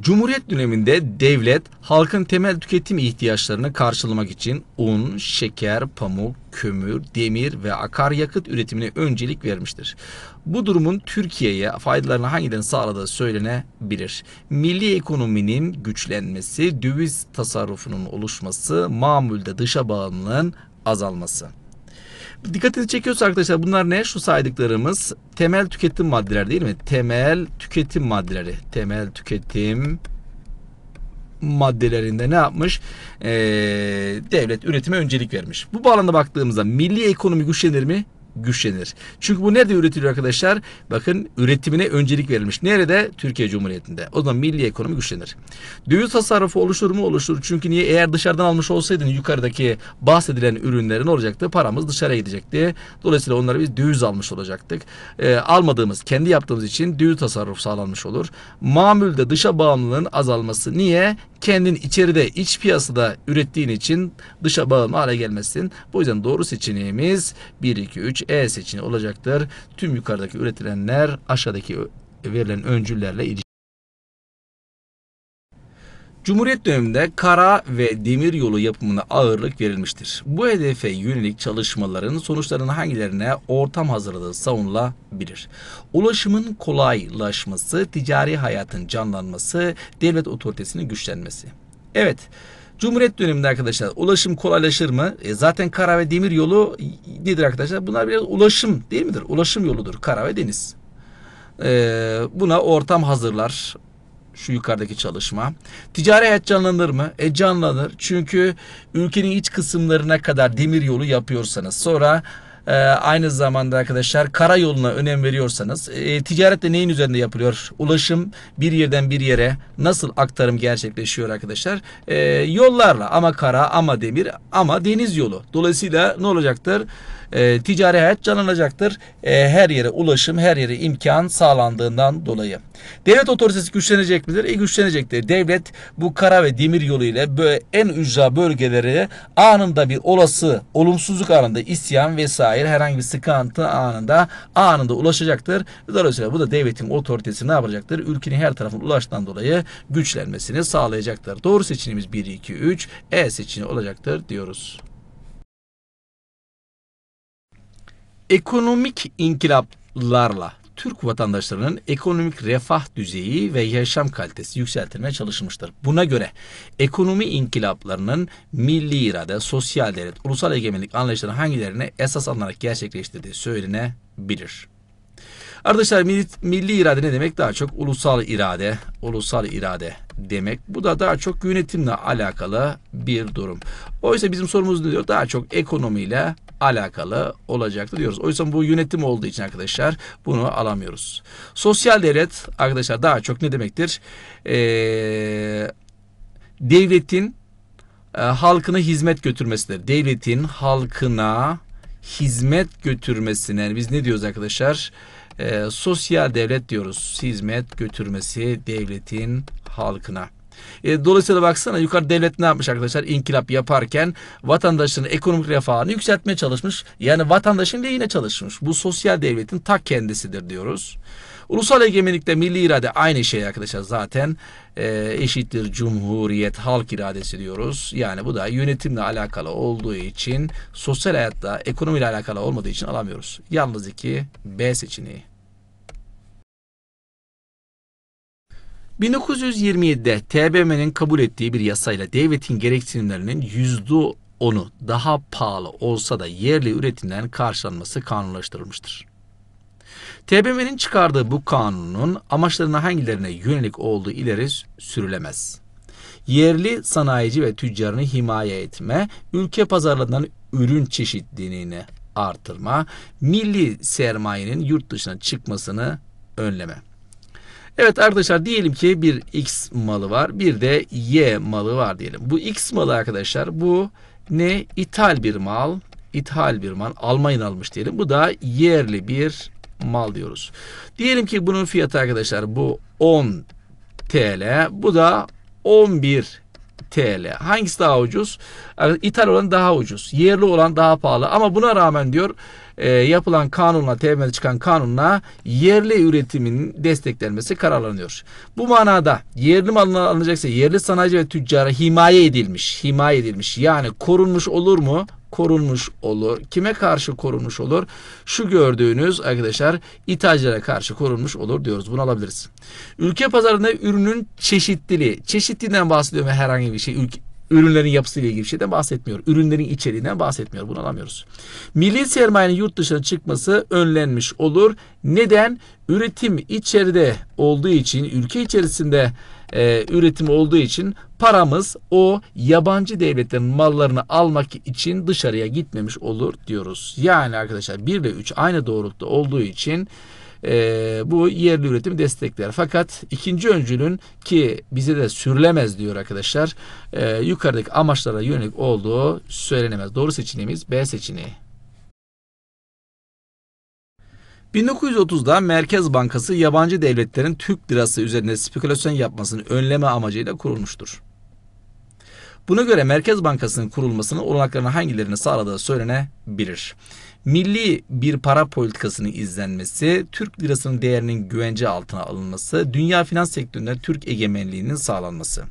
Cumhuriyet döneminde devlet halkın temel tüketim ihtiyaçlarını karşılamak için un, şeker, pamuk, kömür, demir ve akaryakıt üretimine öncelik vermiştir. Bu durumun Türkiye'ye faydalarını hangiden sağladığı söylenebilir. Milli ekonominin güçlenmesi, döviz tasarrufunun oluşması, mamulde dışa bağımlılığın azalması. Dikkatinizi çekiyorsa arkadaşlar bunlar ne? Şu saydıklarımız temel tüketim maddeleri değil mi? Temel tüketim maddeleri. Temel tüketim maddelerinde ne yapmış? Ee, devlet üretime öncelik vermiş. Bu bağlamda baktığımızda milli ekonomi güçlenir mi? güçlenir. Çünkü bu nerede üretiliyor arkadaşlar? Bakın üretimine öncelik verilmiş. Nerede? Türkiye Cumhuriyeti'nde. O zaman milli ekonomi güçlenir. Döviz tasarrufu oluşur mu? Oluşur. Çünkü niye? Eğer dışarıdan almış olsaydın yukarıdaki bahsedilen ürünlerin olacaktı? Paramız dışarı gidecekti. Dolayısıyla onları biz döviz almış olacaktık. E, almadığımız, kendi yaptığımız için döviz tasarruf sağlanmış olur. Mamülde dışa bağımlılığın azalması. Niye? Kendin içeride, iç piyasada ürettiğin için dışa bağımlı hale gelmezsin. Bu yüzden doğru seçeneğimiz 1, 2, 3, e seçeneği olacaktır. Tüm yukarıdaki üretilenler aşağıdaki verilen öncüllerle ilişkili. Cumhuriyet döneminde kara ve demir yolu yapımına ağırlık verilmiştir. Bu hedefe yönelik çalışmaların sonuçlarının hangilerine ortam hazırlığı savunulabilir? Ulaşımın kolaylaşması, ticari hayatın canlanması, devlet otoritesinin güçlenmesi. Evet, Cumhuriyet döneminde arkadaşlar ulaşım kolaylaşır mı? E, zaten kara ve demir yolu nedir arkadaşlar? Bunlar biraz ulaşım değil midir? Ulaşım yoludur kara ve deniz. E, buna ortam hazırlar. Şu yukarıdaki çalışma. Ticari hayat canlanır mı? E canlanır. Çünkü ülkenin iç kısımlarına kadar demir yolu yapıyorsanız sonra e, aynı zamanda arkadaşlar karayoluna önem veriyorsanız e, ticarette neyin üzerinde yapılıyor? Ulaşım bir yerden bir yere nasıl aktarım gerçekleşiyor arkadaşlar? E, yollarla ama kara ama demir ama deniz yolu. Dolayısıyla ne olacaktır? E, ticari hayat canlanacaktır. E, her yere ulaşım, her yere imkan sağlandığından dolayı. Devlet otoritesi güçlenecek midir? E, güçlenecektir. Devlet bu kara ve demir yolu ile en ücra bölgeleri anında bir olası olumsuzluk anında isyan vesaire dair herhangi bir sıkıntı anında anında ulaşacaktır. Dolayısıyla bu da devletin otoritesini ne yapacaktır? Ülkenin her tarafına ulaştan dolayı güçlenmesini sağlayacaktır. Doğru seçimimiz 1, 2, 3 E seçeneği olacaktır diyoruz. Ekonomik inkılaplarla Türk vatandaşlarının ekonomik refah düzeyi ve yaşam kalitesi yükseltilmeye çalışılmıştır. Buna göre ekonomi inkılaplarının milli irade, sosyal devlet, ulusal egemenlik anlayışlarının hangilerini esas alınarak gerçekleştirdiği söylenebilir. Arkadaşlar milli, milli irade ne demek? Daha çok ulusal irade, ulusal irade demek. Bu da daha çok yönetimle alakalı bir durum. Oysa bizim sorumuz ne diyor? Daha çok ekonomiyle alakalı olacaktır diyoruz. Oysa bu yönetim olduğu için arkadaşlar bunu alamıyoruz. Sosyal devlet arkadaşlar daha çok ne demektir? Ee, devletin e, halkına hizmet götürmesidir. Devletin halkına hizmet götürmesine biz ne diyoruz arkadaşlar? E, sosyal devlet diyoruz. Hizmet götürmesi devletin halkına. E, dolayısıyla baksana yukarı devlet ne yapmış arkadaşlar? İnkılap yaparken vatandaşın ekonomik refahını yükseltmeye çalışmış. Yani vatandaşın lehine çalışmış. Bu sosyal devletin ta kendisidir diyoruz. Ulusal egemenlikte milli irade aynı şey arkadaşlar zaten e, eşittir cumhuriyet halk iradesi diyoruz. Yani bu da yönetimle alakalı olduğu için sosyal hayatta ekonomiyle alakalı olmadığı için alamıyoruz. Yalnız ki B seçeneği. 1927'de TBMM'nin kabul ettiği bir yasayla devletin gereksinimlerinin yüzde onu daha pahalı olsa da yerli üretimlerin karşılanması kanunlaştırılmıştır. TBMM'nin çıkardığı bu kanunun amaçlarına hangilerine yönelik olduğu ileri sürülemez. Yerli sanayici ve tüccarını himaye etme, ülke pazarlarından ürün çeşitliliğini artırma, milli sermayenin yurt dışına çıkmasını önleme. Evet arkadaşlar diyelim ki bir X malı var. Bir de Y malı var diyelim. Bu X malı arkadaşlar bu ne? İthal bir mal. İthal bir mal. Almayın almış diyelim. Bu da yerli bir mal diyoruz. Diyelim ki bunun fiyatı arkadaşlar bu 10 TL. Bu da 11 TL. Hangisi daha ucuz? İthal olan daha ucuz. Yerli olan daha pahalı. Ama buna rağmen diyor e, yapılan kanunla, temel çıkan kanunla yerli üretimin desteklenmesi kararlanıyor. Bu manada yerli malın alınacaksa yerli sanayici ve tüccara himaye edilmiş. Himaye edilmiş. Yani korunmuş olur mu? korunmuş olur. Kime karşı korunmuş olur? Şu gördüğünüz arkadaşlar ithalcilere karşı korunmuş olur diyoruz. Bunu alabiliriz. Ülke pazarında ürünün çeşitliliği. Çeşitliliğinden bahsediyorum herhangi bir şey. Ülke, ürünlerin yapısıyla ilgili bir şeyden bahsetmiyor. Ürünlerin içeriğinden bahsetmiyor. Bunu alamıyoruz. Milli sermayenin yurt dışına çıkması önlenmiş olur. Neden? Üretim içeride olduğu için ülke içerisinde e, üretim olduğu için paramız o yabancı devletlerin mallarını almak için dışarıya gitmemiş olur diyoruz. Yani arkadaşlar 1 ve 3 aynı doğrultuda olduğu için e, bu yerli üretimi destekler. Fakat ikinci öncülün ki bize de sürülemez diyor arkadaşlar e, yukarıdaki amaçlara yönelik olduğu söylenemez. Doğru seçeneğimiz B seçeneği. 1930'da Merkez Bankası yabancı devletlerin Türk lirası üzerinde spekülasyon yapmasını önleme amacıyla kurulmuştur. Buna göre Merkez Bankası'nın kurulmasının olanaklarını hangilerini sağladığı söylenebilir. Milli bir para politikasının izlenmesi, Türk lirasının değerinin güvence altına alınması, dünya finans sektöründe Türk egemenliğinin sağlanması.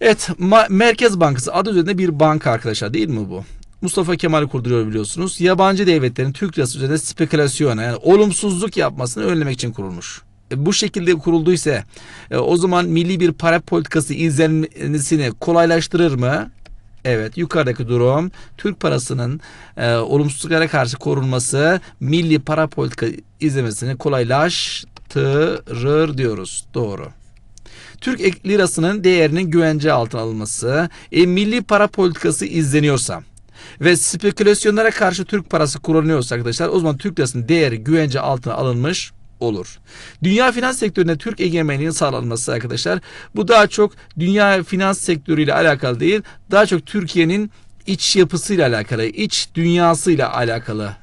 Evet, Merkez Bankası adı üzerinde bir banka arkadaşlar değil mi bu? Mustafa Kemal kurduruyor biliyorsunuz. Yabancı devletlerin Türk lirası üzerinde spekülasyona yani olumsuzluk yapmasını önlemek için kurulmuş e, bu şekilde kurulduysa e, o zaman milli bir para politikası izlenmesini kolaylaştırır mı? Evet yukarıdaki durum Türk parasının e, olumsuzluklara karşı korunması milli para politika izlemesini kolaylaştırır diyoruz. Doğru. Türk lirasının değerinin güvence altına alınması, e, milli para politikası izleniyorsa ve spekülasyonlara karşı Türk parası kullanıyorsa arkadaşlar o zaman Türk lirasının değeri güvence altına alınmış olur. Dünya finans sektöründe Türk egemenliğinin sağlanması arkadaşlar bu daha çok dünya finans sektörüyle alakalı değil daha çok Türkiye'nin iç yapısıyla alakalı, iç dünyasıyla alakalı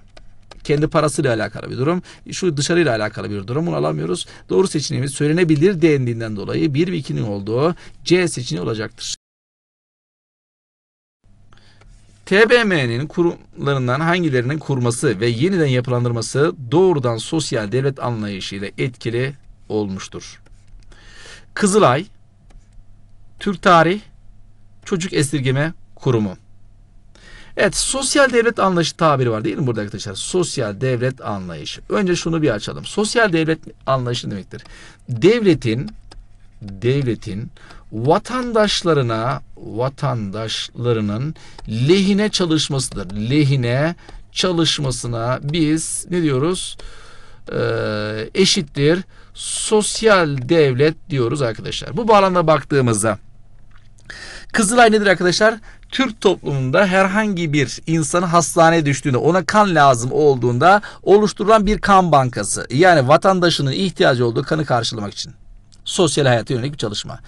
kendi parasıyla alakalı bir durum. Şu dışarıyla alakalı bir durum. Bunu alamıyoruz. Doğru seçeneğimiz söylenebilir dendiğinden dolayı 1 ve 2'nin olduğu C seçeneği olacaktır. TBMM'nin kurumlarından hangilerinin kurması ve yeniden yapılandırması doğrudan sosyal devlet anlayışıyla etkili olmuştur. Kızılay, Türk Tarih, Çocuk Esirgeme Kurumu. Evet sosyal devlet anlayışı tabiri var değil mi burada arkadaşlar? Sosyal devlet anlayışı. Önce şunu bir açalım. Sosyal devlet anlayışı demektir. Devletin devletin vatandaşlarına vatandaşlarının lehine çalışmasıdır. Lehine çalışmasına biz ne diyoruz? Ee, eşittir sosyal devlet diyoruz arkadaşlar. Bu bağlamda baktığımızda Kızılay nedir arkadaşlar? Türk toplumunda herhangi bir insanı hastaneye düştüğünde ona kan lazım olduğunda oluşturulan bir kan bankası. Yani vatandaşının ihtiyacı olduğu kanı karşılamak için sosyal hayata yönelik bir çalışma.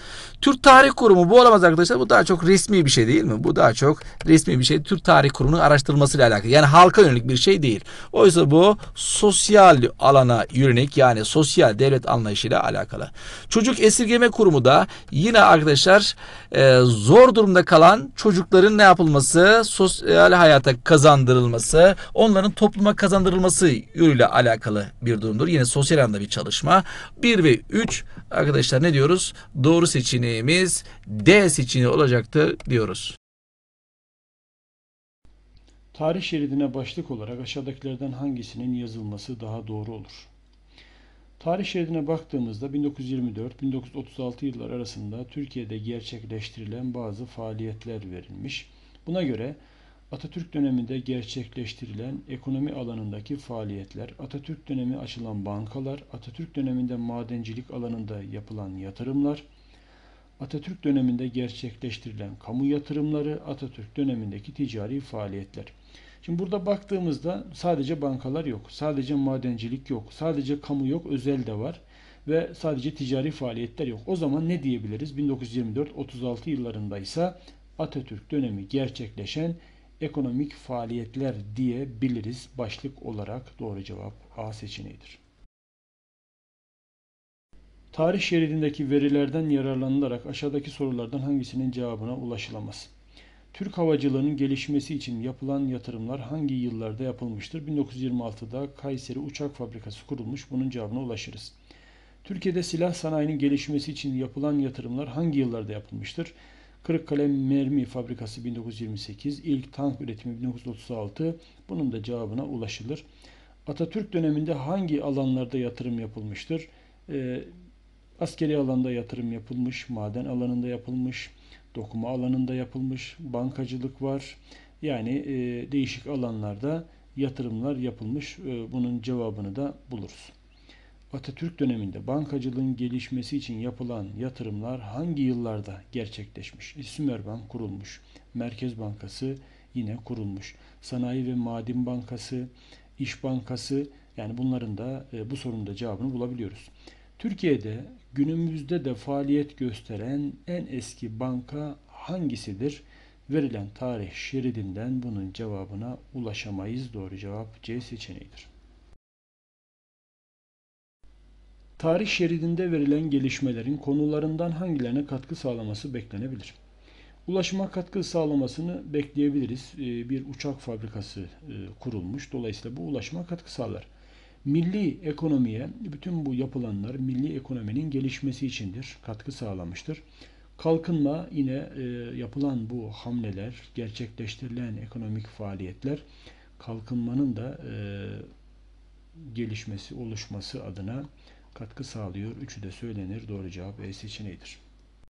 Türk Tarih Kurumu bu olamaz arkadaşlar. Bu daha çok resmi bir şey değil mi? Bu daha çok resmi bir şey. Türk Tarih Kurumu'nun araştırmasıyla alakalı. Yani halka yönelik bir şey değil. Oysa bu sosyal alana yönelik yani sosyal devlet anlayışıyla alakalı. Çocuk Esirgeme Kurumu da yine arkadaşlar e, zor durumda kalan çocukların ne yapılması? Sosyal hayata kazandırılması, onların topluma kazandırılması yönüyle alakalı bir durumdur. Yine sosyal anda bir çalışma. 1 ve 3 arkadaşlar arkadaşlar ne diyoruz? Doğru seçeneğimiz D seçeneği olacaktı diyoruz. Tarih şeridine başlık olarak aşağıdakilerden hangisinin yazılması daha doğru olur? Tarih şeridine baktığımızda 1924-1936 yıllar arasında Türkiye'de gerçekleştirilen bazı faaliyetler verilmiş. Buna göre Atatürk döneminde gerçekleştirilen ekonomi alanındaki faaliyetler, Atatürk dönemi açılan bankalar, Atatürk döneminde madencilik alanında yapılan yatırımlar, Atatürk döneminde gerçekleştirilen kamu yatırımları, Atatürk dönemindeki ticari faaliyetler. Şimdi burada baktığımızda sadece bankalar yok, sadece madencilik yok, sadece kamu yok, özel de var ve sadece ticari faaliyetler yok. O zaman ne diyebiliriz? 1924-36 yıllarında ise Atatürk dönemi gerçekleşen ekonomik faaliyetler diyebiliriz başlık olarak doğru cevap A seçeneğidir. Tarih şeridindeki verilerden yararlanılarak aşağıdaki sorulardan hangisinin cevabına ulaşılamaz? Türk havacılığının gelişmesi için yapılan yatırımlar hangi yıllarda yapılmıştır? 1926'da Kayseri Uçak Fabrikası kurulmuş. Bunun cevabına ulaşırız. Türkiye'de silah sanayinin gelişmesi için yapılan yatırımlar hangi yıllarda yapılmıştır? Kırık Kalem Mermi Fabrikası 1928, ilk tank üretimi 1936. Bunun da cevabına ulaşılır. Atatürk döneminde hangi alanlarda yatırım yapılmıştır? E, askeri alanda yatırım yapılmış, maden alanında yapılmış, dokuma alanında yapılmış, bankacılık var. Yani e, değişik alanlarda yatırımlar yapılmış. E, bunun cevabını da buluruz. Atatürk döneminde bankacılığın gelişmesi için yapılan yatırımlar hangi yıllarda gerçekleşmiş? E, Sümerbank kurulmuş. Merkez Bankası yine kurulmuş. Sanayi ve Maden Bankası, İş Bankası yani bunların da e, bu sorunun da cevabını bulabiliyoruz. Türkiye'de günümüzde de faaliyet gösteren en eski banka hangisidir? Verilen tarih şeridinden bunun cevabına ulaşamayız. Doğru cevap C seçeneğidir. Tarih şeridinde verilen gelişmelerin konularından hangilerine katkı sağlaması beklenebilir? Ulaşıma katkı sağlamasını bekleyebiliriz. Ee, bir uçak fabrikası e, kurulmuş. Dolayısıyla bu ulaşıma katkı sağlar. Milli ekonomiye bütün bu yapılanlar milli ekonominin gelişmesi içindir. Katkı sağlamıştır. Kalkınma yine e, yapılan bu hamleler, gerçekleştirilen ekonomik faaliyetler kalkınmanın da e, gelişmesi, oluşması adına katkı sağlıyor. Üçü de söylenir. Doğru cevap E seçeneğidir.